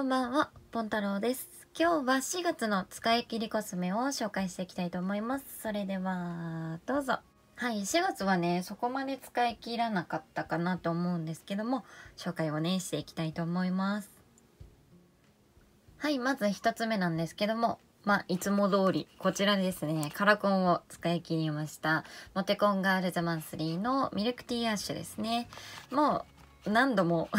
こんばんは、ポン太郎です。今日は4月の使い切りコスメを紹介していきたいと思います。それでは、どうぞ。はい、4月はね、そこまで使い切らなかったかなと思うんですけども、紹介をね、していきたいと思います。はい、まず1つ目なんですけども、まあ、いつも通り、こちらですね、カラコンを使い切りました。モテコンガールズマンスリーのミルクティーアッシュですね。もう、何度も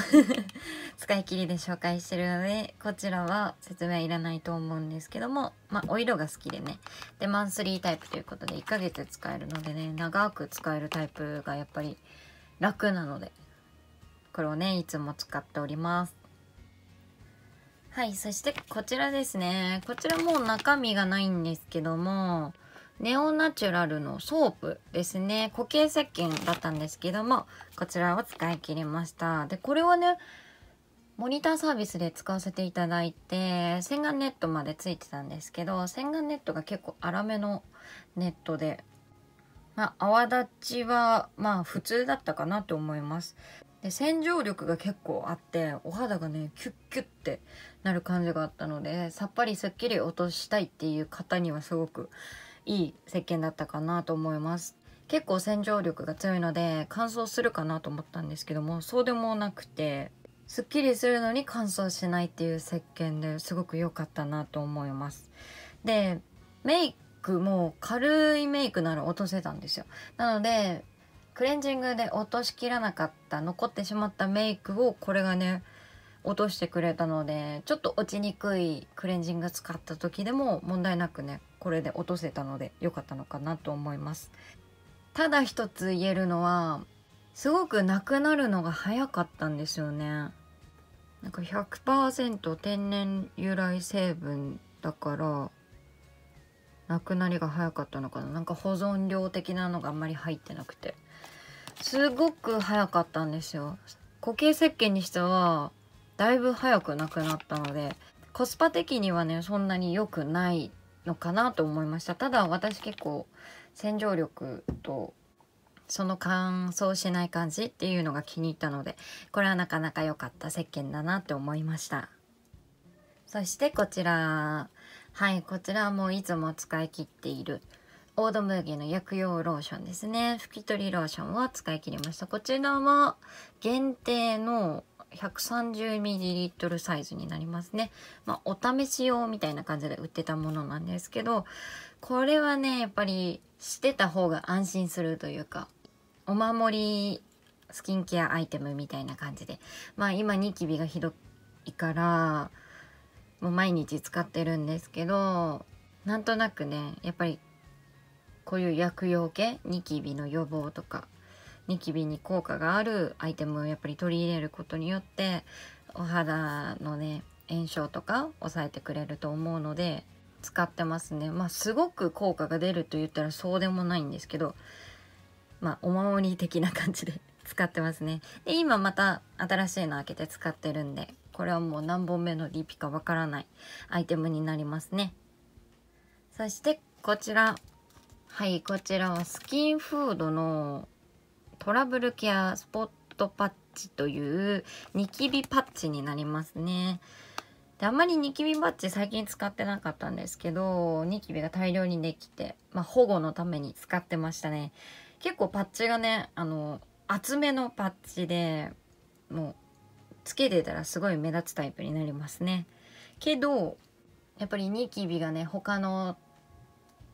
使い切りで紹介してるのでこちらは説明いらないと思うんですけどもまあお色が好きでねでマンスリータイプということで1ヶ月使えるのでね長く使えるタイプがやっぱり楽なのでこれをねいつも使っておりますはいそしてこちらですねこちらもう中身がないんですけどもネオナチュラルのソープですね。固形石鹸だったんですけども、こちらを使い切りました。で、これはね、モニターサービスで使わせていただいて、洗顔ネットまでついてたんですけど、洗顔ネットが結構粗めのネットで、まあ、泡立ちは、まあ、普通だったかなと思います。で、洗浄力が結構あって、お肌がね、キュッキュッってなる感じがあったので、さっぱりすっきり落としたいっていう方にはすごく、いい石鹸だったかなと思います結構洗浄力が強いので乾燥するかなと思ったんですけどもそうでもなくてすっきりするのに乾燥しないっていう石鹸ですごく良かったなと思いますでメイクも軽いメイクなら落とせたんですよなのでクレンジングで落としきらなかった残ってしまったメイクをこれがね落としてくれたのでちょっと落ちにくいクレンジング使った時でも問題なくねこれで落とせたので良かったのかなと思いますただ一つ言えるのはすごくなくなるのが早かったんですよねなんか100%天然由来成分だからなくなりが早かったのかななんか保存量的なのがあんまり入ってなくてすごく早かったんですよ固形石鹸にしてはだいぶ早くなくなったのでコスパ的にはねそんなに良くないのかなと思いましたただ私結構洗浄力とその乾燥しない感じっていうのが気に入ったのでこれはなかなか良かった石鹸だなって思いましたそしてこちらはいこちらはもういつも使い切っているオードムーギーの薬用ローションですね拭き取りローションを使い切りましたこちらは限定の 130ml サイズになりますね。まあ、お試し用みたいな感じで売ってたものなんですけど、これはね、やっぱりしてた方が安心するというか、お守りスキンケアアイテムみたいな感じで。まあ今ニキビがひどいから、もう毎日使ってるんですけど、なんとなくね、やっぱりこういう薬用系、ニキビの予防とか、ニキビに効果があるアイテムをやっぱり取り入れることによってお肌のね炎症とか抑えてくれると思うので使ってますねまあすごく効果が出ると言ったらそうでもないんですけどまあお守り的な感じで 使ってますねで今また新しいの開けて使ってるんでこれはもう何本目のリピかわからないアイテムになりますねそしてこちらはいこちらはスキンフードのトラブルケアスポットパッチというニキビパッチになりますね。であんまりニキビパッチ最近使ってなかったんですけどニキビが大量にできて、まあ、保護のために使ってましたね。結構パッチがねあの厚めのパッチでもうつけてたらすごい目立つタイプになりますね。けどやっぱりニキビがね他の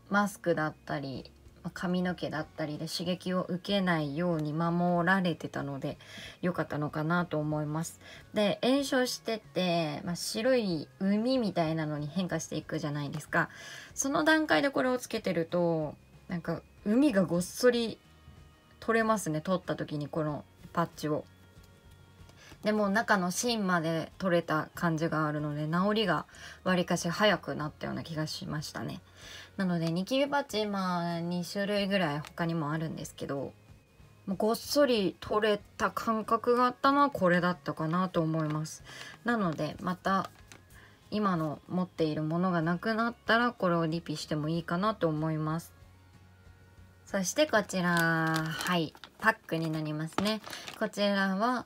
マスクだったり髪の毛だったりで刺激を受けないように守られてたので良かったのかなと思います。で炎症してて、まあ、白い海みたいなのに変化していくじゃないですか。その段階でこれをつけてるとなんか海がごっそり取れますね取った時にこのパッチを。でも中の芯まで取れた感じがあるので治りがわりかし早くなったような気がしましたねなのでニキビバチ今2種類ぐらい他にもあるんですけどごっそり取れた感覚があったのはこれだったかなと思いますなのでまた今の持っているものがなくなったらこれをリピしてもいいかなと思いますそしてこちらはいパックになりますねこちらは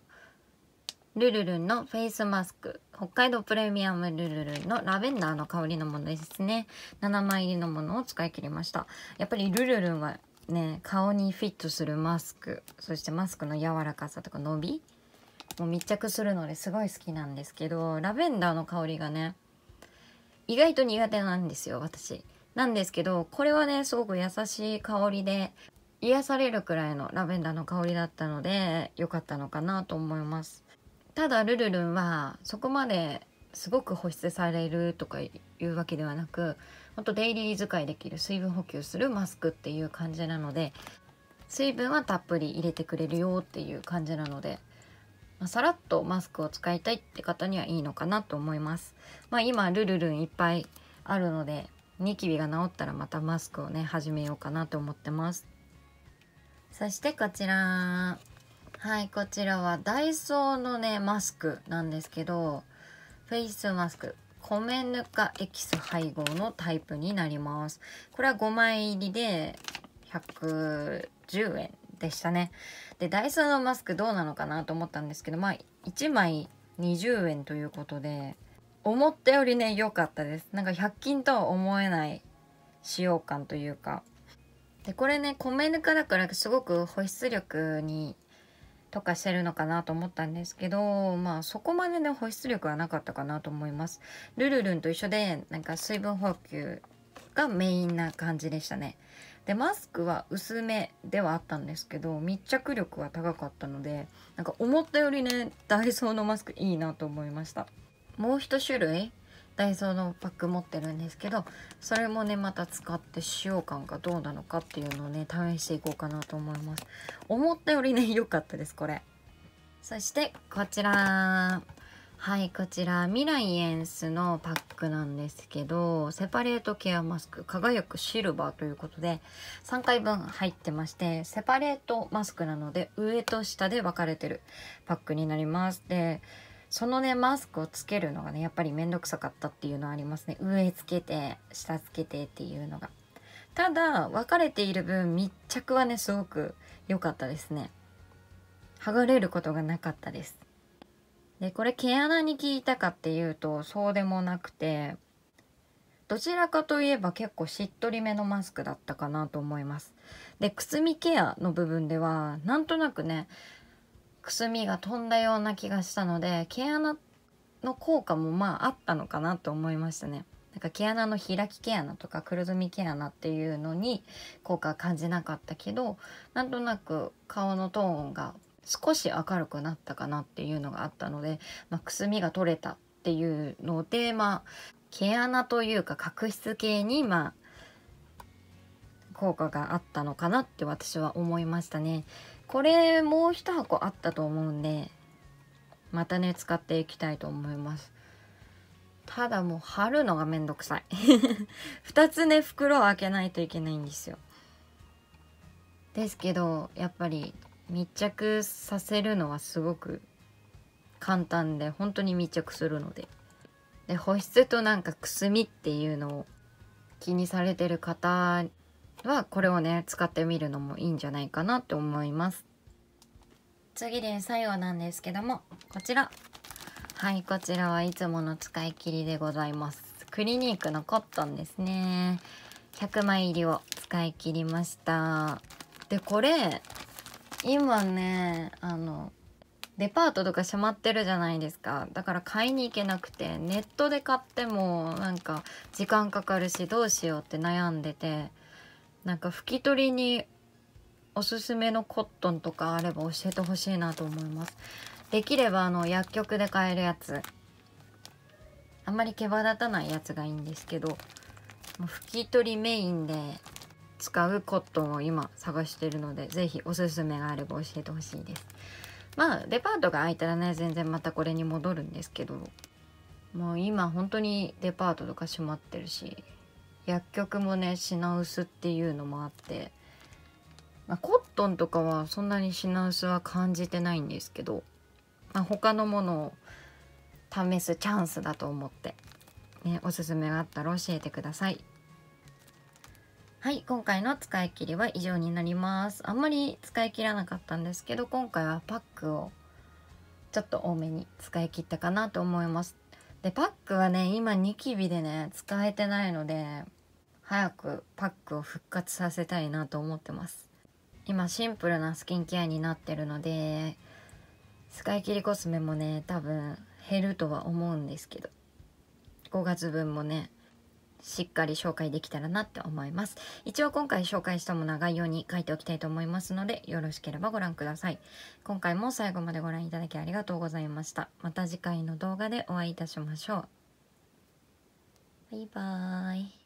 ルルルンのフェイスマスク北海道プレミアムルルルンのラベンダーの香りのものですね7枚入りのものを使い切りましたやっぱりルルルンはね顔にフィットするマスクそしてマスクの柔らかさとか伸びも密着するのですごい好きなんですけどラベンダーの香りがね意外と苦手なんですよ私なんですけどこれはねすごく優しい香りで癒されるくらいのラベンダーの香りだったので良かったのかなと思いますただルルルンはそこまですごく保湿されるとかいうわけではなくほんとデイリー使いできる水分補給するマスクっていう感じなので水分はたっぷり入れてくれるよっていう感じなので、まあ、さらっとマスクを使いたいって方にはいいのかなと思います。まあ、今ルルルンいっぱいあるのでニキビが治ったらまたマスクをね始めようかなと思ってます。そしてこちらはいこちらはダイソーのねマスクなんですけどフェイスマスク米ぬかエキス配合のタイプになりますこれは5枚入りで110円でしたねでダイソーのマスクどうなのかなと思ったんですけどまあ1枚20円ということで思ったよりね良かったですなんか100均とは思えない使用感というかでこれね米ぬかだからすごく保湿力にとかしてるのかなと思ったんですけどまあそこまでね保湿力はなかったかなと思いますルルルンと一緒でなんか水分補給がメインな感じでしたねでマスクは薄めではあったんですけど密着力は高かったのでなんか思ったよりねダイソーのマスクいいなと思いましたもう一種類ダイソーのパック持ってるんですけどそれもねまた使って使用感がどうなのかっていうのをね試していこうかなと思います思ったよりね良かったですこれそしてこちらはいこちらミライエンスのパックなんですけどセパレートケアマスク輝くシルバーということで3回分入ってましてセパレートマスクなので上と下で分かれてるパックになりますでそのねマスクをつけるのがねやっぱり面倒くさかったっていうのはありますね上つけて下つけてっていうのがただ分かれている分密着はねすごく良かったですね剥がれることがなかったですでこれ毛穴に効いたかっていうとそうでもなくてどちらかといえば結構しっとりめのマスクだったかなと思いますでくすみケアの部分ではなんとなくねくすみが飛んだような気がしたので毛穴の効果もまああったのかなと思いましたね。なんか毛穴の開き毛穴とか黒ずみ毛穴っていうのに効果感じなかったけどなんとなく顔のトーンが少し明るくなったかなっていうのがあったので、まあ、くすみが取れたっていうので、まあ、毛穴というか角質系にまあ効果があったのかなって私は思いましたね。これもう一箱あったと思うんでまたね使っていきたいと思いますただもう貼るのがめんどくさい2 つね袋を開けないといけないんですよですけどやっぱり密着させるのはすごく簡単で本当に密着するのでで保湿となんかくすみっていうのを気にされてる方はこれをね使ってみるのもいいんじゃないかなって思います次で最後なんですけどもこちらはいこちらはいつもの使い切りでございますクリニークのコットンですね100枚入りを使い切りましたでこれ今ねあのデパートとかしまってるじゃないですかだから買いに行けなくてネットで買ってもなんか時間かかるしどうしようって悩んでてなんか拭き取りにおすすめのコットンとかあれば教えてほしいなと思いますできればあの薬局で買えるやつあんまり毛羽立たないやつがいいんですけど拭き取りメインで使うコットンを今探してるので是非おすすめがあれば教えてほしいですまあデパートが開いたらね全然またこれに戻るんですけどもう今本当にデパートとか閉まってるし薬局もね品薄っていうのもあって、まあ、コットンとかはそんなに品薄は感じてないんですけど、まあ、他のものを試すチャンスだと思って、ね、おすすめがあったら教えてください。はい、今回の使い切りは以上になります。あんまり使い切らなかったんですけど、今回はパックをちょっと多めに使い切ったかなと思います。でパックはね今ニキビでね使えてないので早くパックを復活させたいなと思ってます今シンプルなスキンケアになってるので使い切りコスメもね多分減るとは思うんですけど5月分もねしっかり紹介できたらなって思います一応今回紹介したものは概要に書いておきたいと思いますのでよろしければご覧ください今回も最後までご覧いただきありがとうございましたまた次回の動画でお会いいたしましょうバイバーイ